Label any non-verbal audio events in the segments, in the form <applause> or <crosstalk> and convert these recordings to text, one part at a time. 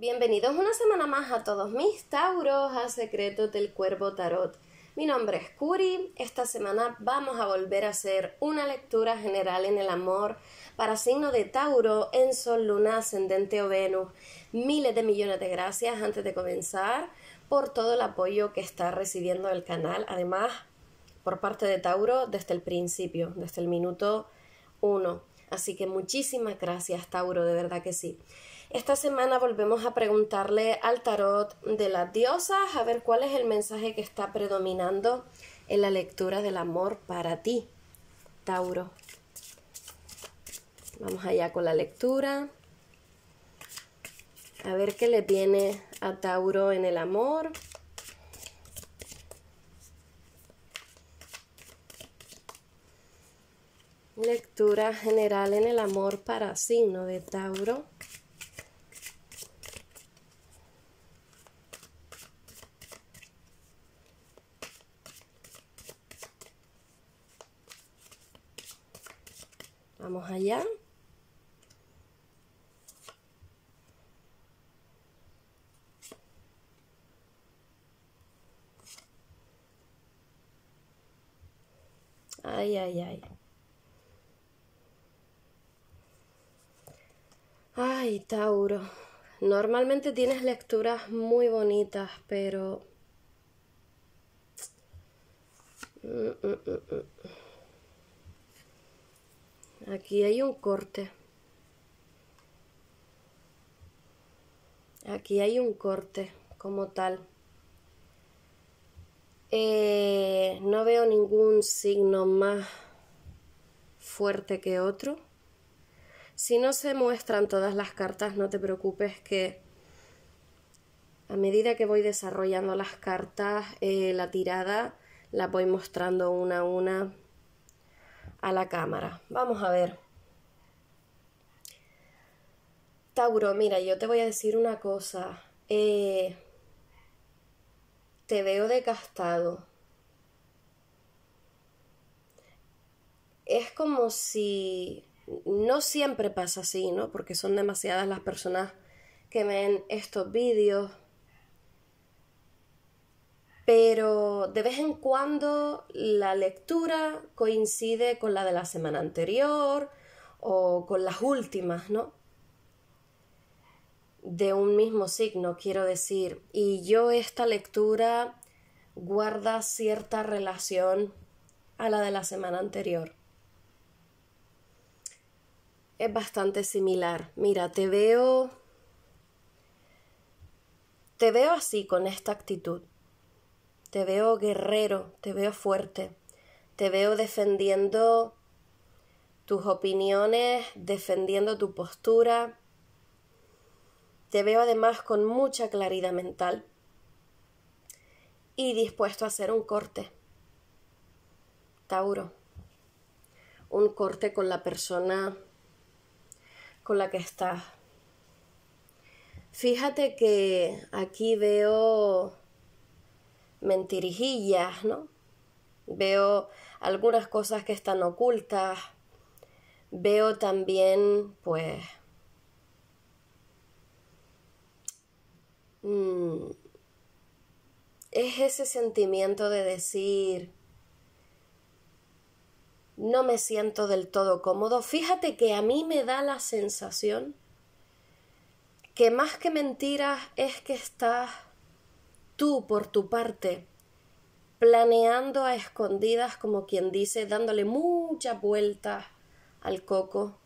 Bienvenidos una semana más a todos mis Tauros, a Secretos del Cuervo Tarot. Mi nombre es Curi. Esta semana vamos a volver a hacer una lectura general en el amor para signo de Tauro en Sol, Luna, Ascendente o Venus. Miles de millones de gracias antes de comenzar por todo el apoyo que está recibiendo el canal. Además, por parte de Tauro desde el principio, desde el minuto uno. Así que muchísimas gracias, Tauro, de verdad que sí. Esta semana volvemos a preguntarle al tarot de las diosas a ver cuál es el mensaje que está predominando en la lectura del amor para ti, Tauro. Vamos allá con la lectura. A ver qué le viene a Tauro en el amor. Lectura general en el amor para signo de Tauro. Ay, ay, ay. Ay, Tauro. Normalmente tienes lecturas muy bonitas, pero... Mm, mm, mm, Aquí hay un corte. Aquí hay un corte como tal. Eh, no veo ningún signo más fuerte que otro. Si no se muestran todas las cartas, no te preocupes que a medida que voy desarrollando las cartas, eh, la tirada la voy mostrando una a una a la cámara. Vamos a ver. Tauro, mira, yo te voy a decir una cosa. Eh, te veo desgastado. Es como si, no siempre pasa así, ¿no? Porque son demasiadas las personas que ven estos vídeos. Pero de vez en cuando la lectura coincide con la de la semana anterior o con las últimas, ¿no? de un mismo signo, quiero decir. Y yo esta lectura guarda cierta relación a la de la semana anterior. Es bastante similar. Mira, te veo... Te veo así con esta actitud. Te veo guerrero, te veo fuerte. Te veo defendiendo tus opiniones, defendiendo tu postura, te veo además con mucha claridad mental y dispuesto a hacer un corte. Tauro, un corte con la persona con la que estás. Fíjate que aquí veo mentirijillas, ¿no? Veo algunas cosas que están ocultas. Veo también, pues, Mm, es ese sentimiento de decir, no me siento del todo cómodo. Fíjate que a mí me da la sensación que más que mentiras es que estás tú por tu parte planeando a escondidas, como quien dice, dándole muchas vueltas al coco,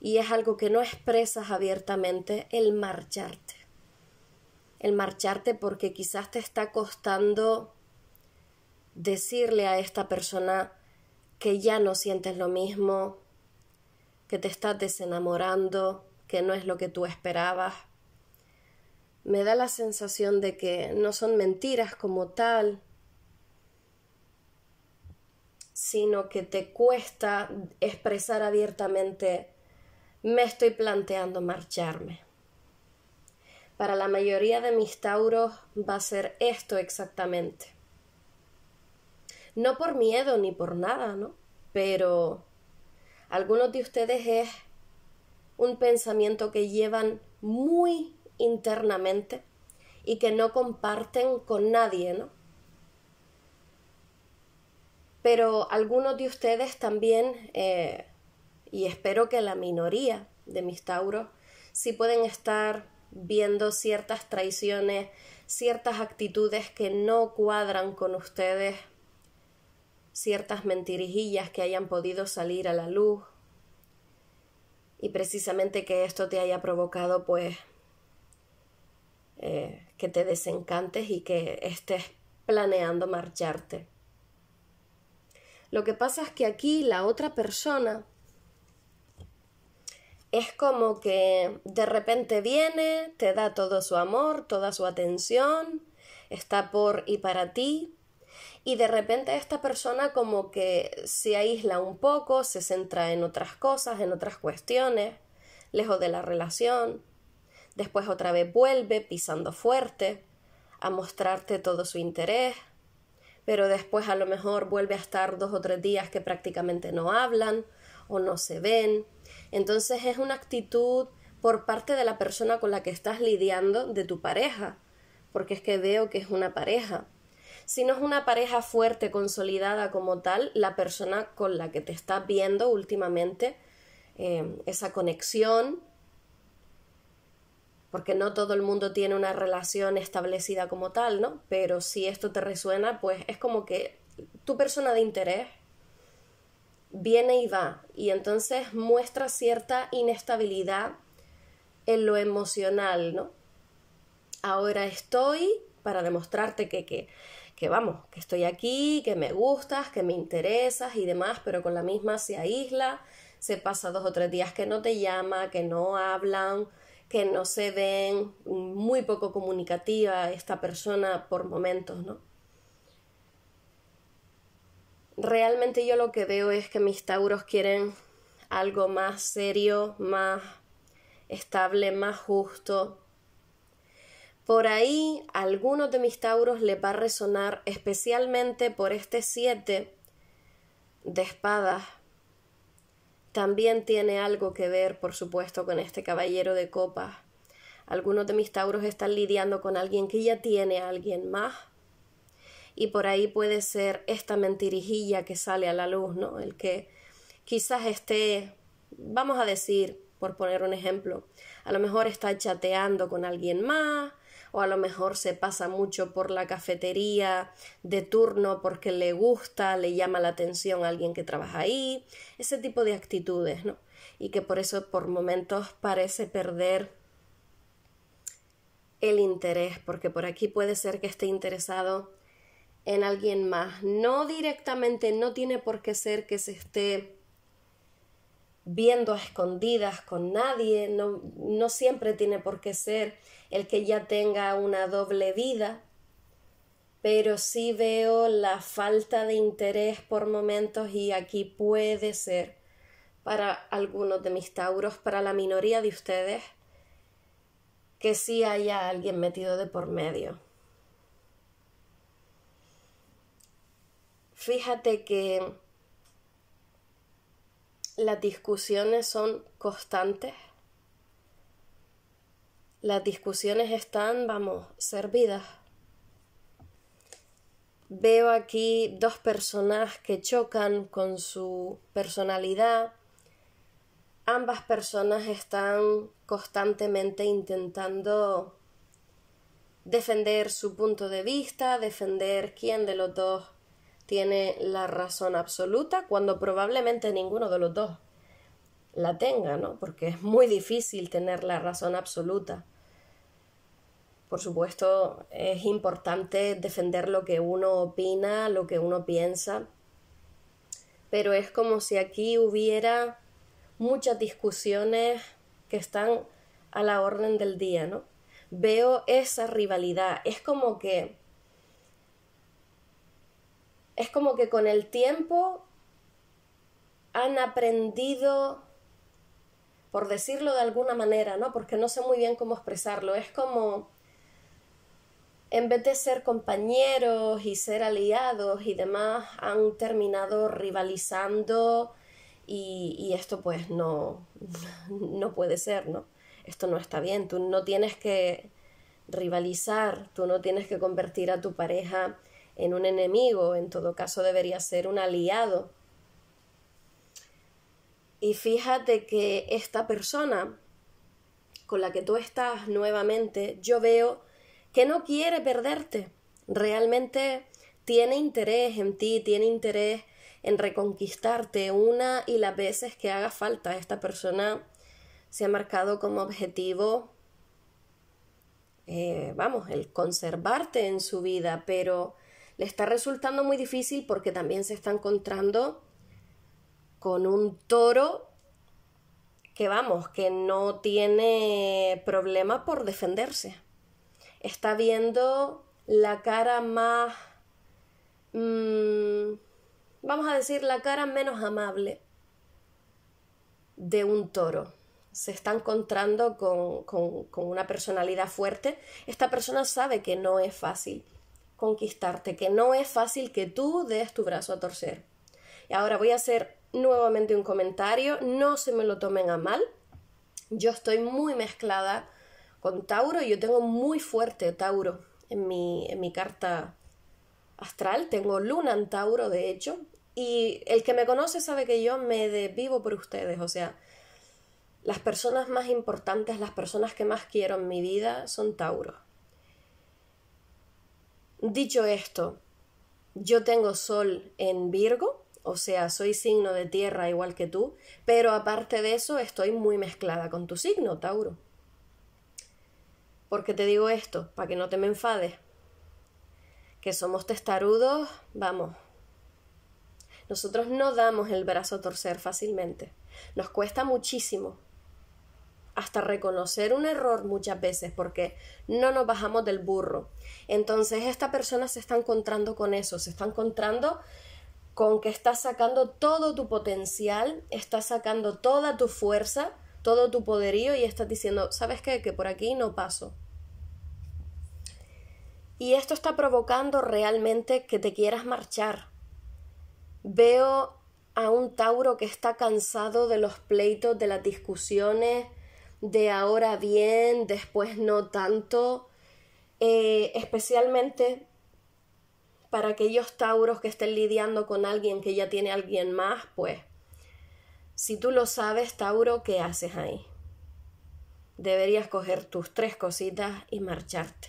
y es algo que no expresas abiertamente, el marcharte el marcharte porque quizás te está costando decirle a esta persona que ya no sientes lo mismo, que te está desenamorando, que no es lo que tú esperabas. Me da la sensación de que no son mentiras como tal, sino que te cuesta expresar abiertamente, me estoy planteando marcharme. Para la mayoría de mis tauros va a ser esto exactamente. No por miedo ni por nada, ¿no? Pero algunos de ustedes es un pensamiento que llevan muy internamente y que no comparten con nadie, ¿no? Pero algunos de ustedes también, eh, y espero que la minoría de mis tauros, sí pueden estar viendo ciertas traiciones, ciertas actitudes que no cuadran con ustedes, ciertas mentirijillas que hayan podido salir a la luz y precisamente que esto te haya provocado pues eh, que te desencantes y que estés planeando marcharte. Lo que pasa es que aquí la otra persona es como que de repente viene, te da todo su amor, toda su atención, está por y para ti, y de repente esta persona como que se aísla un poco, se centra en otras cosas, en otras cuestiones, lejos de la relación, después otra vez vuelve pisando fuerte a mostrarte todo su interés, pero después a lo mejor vuelve a estar dos o tres días que prácticamente no hablan o no se ven, entonces es una actitud por parte de la persona con la que estás lidiando de tu pareja, porque es que veo que es una pareja. Si no es una pareja fuerte, consolidada como tal, la persona con la que te estás viendo últimamente, eh, esa conexión, porque no todo el mundo tiene una relación establecida como tal, ¿no? Pero si esto te resuena, pues es como que tu persona de interés viene y va y entonces muestra cierta inestabilidad en lo emocional, ¿no? Ahora estoy para demostrarte que, que, vamos, que estoy aquí, que me gustas, que me interesas y demás, pero con la misma se aísla, se pasa dos o tres días que no te llama, que no hablan, que no se ven, muy poco comunicativa esta persona por momentos, ¿no? realmente yo lo que veo es que mis tauros quieren algo más serio, más estable, más justo. Por ahí a algunos de mis tauros les va a resonar especialmente por este 7 de espadas. También tiene algo que ver, por supuesto, con este caballero de copas. Algunos de mis tauros están lidiando con alguien que ya tiene a alguien más y por ahí puede ser esta mentirijilla que sale a la luz, ¿no? El que quizás esté, vamos a decir, por poner un ejemplo, a lo mejor está chateando con alguien más, o a lo mejor se pasa mucho por la cafetería de turno porque le gusta, le llama la atención a alguien que trabaja ahí, ese tipo de actitudes, ¿no? Y que por eso por momentos parece perder el interés, porque por aquí puede ser que esté interesado en alguien más. No directamente, no tiene por qué ser que se esté viendo a escondidas con nadie, no, no siempre tiene por qué ser el que ya tenga una doble vida, pero sí veo la falta de interés por momentos y aquí puede ser para algunos de mis tauros, para la minoría de ustedes, que sí haya alguien metido de por medio. Fíjate que las discusiones son constantes. Las discusiones están, vamos, servidas. Veo aquí dos personas que chocan con su personalidad. Ambas personas están constantemente intentando defender su punto de vista, defender quién de los dos tiene la razón absoluta cuando probablemente ninguno de los dos la tenga, ¿no? Porque es muy difícil tener la razón absoluta. Por supuesto, es importante defender lo que uno opina, lo que uno piensa, pero es como si aquí hubiera muchas discusiones que están a la orden del día, ¿no? Veo esa rivalidad, es como que es como que con el tiempo han aprendido, por decirlo de alguna manera, ¿no? Porque no sé muy bien cómo expresarlo. Es como, en vez de ser compañeros y ser aliados y demás, han terminado rivalizando y, esto pues no, <laughs> no puede ser, ¿no? Esto no está bien. Tú no tienes que rivalizar, tú no tienes que convertir a tu pareja en un enemigo, en todo caso debería ser un aliado. Y fíjate que esta persona con la que tú estás nuevamente, yo veo que no quiere perderte. Realmente tiene interés en ti, tiene interés en reconquistarte una y las veces que haga falta. Esta persona se ha marcado como objetivo, eh, vamos, el conservarte en su vida, pero le está resultando muy difícil porque también se está encontrando con un toro que vamos, que no tiene problema por defenderse. Está viendo la cara más, mm, vamos a decir, la cara menos amable de un toro. Se está encontrando con una personalidad fuerte. Esta persona sabe que no es fácil conquistarte, que no es fácil que tú des tu brazo a torcer. Y ahora voy a hacer nuevamente un comentario, no se me lo tomen a mal. Yo estoy muy mezclada con Tauro, yo tengo muy fuerte Tauro en mi, en mi carta astral, tengo Luna en Tauro de hecho, y el que me conoce sabe que yo me vivo por ustedes, o sea, las personas más importantes, las personas que más quiero en mi vida son Tauro. Dicho esto, yo tengo sol en Virgo, o sea, soy signo de tierra igual que tú, pero aparte de eso estoy muy mezclada con tu signo, Tauro. ¿Por qué te digo esto? Para que no te me enfades. Que somos testarudos, vamos. Nosotros no damos el brazo a torcer fácilmente. Nos cuesta muchísimo hasta reconocer un error muchas veces porque no nos bajamos del burro. Entonces esta persona se está encontrando con eso, se está encontrando con que estás sacando todo tu potencial, estás sacando toda tu fuerza, todo tu poderío y estás diciendo, ¿sabes qué? Que por aquí no paso. Y esto está provocando realmente que te quieras marchar. Veo a un Tauro que está cansado de los pleitos, de las discusiones, de ahora bien, después no tanto, eh, especialmente para aquellos tauros que estén lidiando con alguien que ya tiene alguien más, pues si tú lo sabes, Tauro, ¿qué haces ahí? Deberías coger tus tres cositas y marcharte.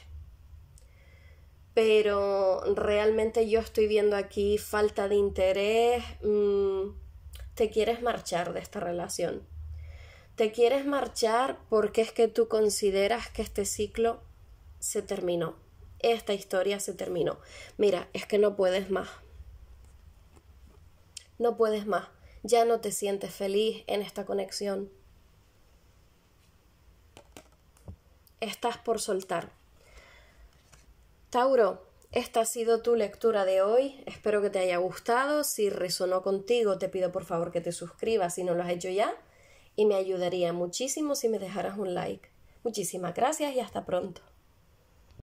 Pero realmente yo estoy viendo aquí falta de interés. Mm, te quieres marchar de esta relación te quieres marchar porque es que tú consideras que este ciclo se terminó, esta historia se terminó. Mira, es que no puedes más. No puedes más. Ya no te sientes feliz en esta conexión. Estás por soltar. Tauro, esta ha sido tu lectura de hoy. Espero que te haya gustado. Si resonó contigo, te pido por favor que te suscribas si no lo has hecho ya y me ayudaría muchísimo si me dejaras un like. Muchísimas gracias y hasta pronto.